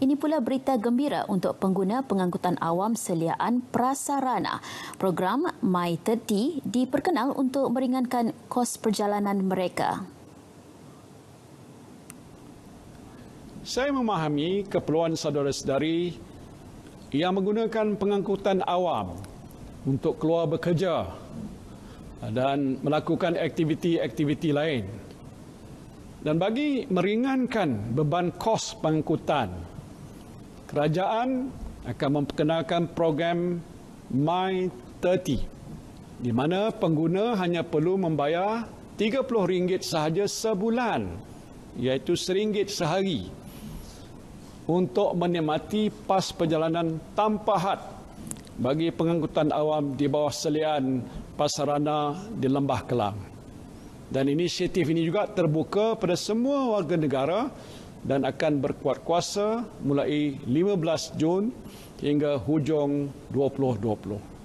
Ini pula berita gembira untuk pengguna pengangkutan awam seliaan prasarana. Program My30 diperkenal untuk meringankan kos perjalanan mereka. Saya memahami keperluan saudara-saudari yang menggunakan pengangkutan awam untuk keluar bekerja dan melakukan aktiviti-aktiviti lain. Dan bagi meringankan beban kos pengangkutan kerajaan akan memperkenalkan program My30 di mana pengguna hanya perlu membayar RM30 sahaja sebulan iaitu RM1 sehari untuk menikmati pas perjalanan tanpa had bagi pengangkutan awam di bawah selian pasarana di Lembah Kelang. Dan inisiatif ini juga terbuka pada semua warga negara dan akan berkuat kuasa mulai 15 Jun hingga hujung 2020.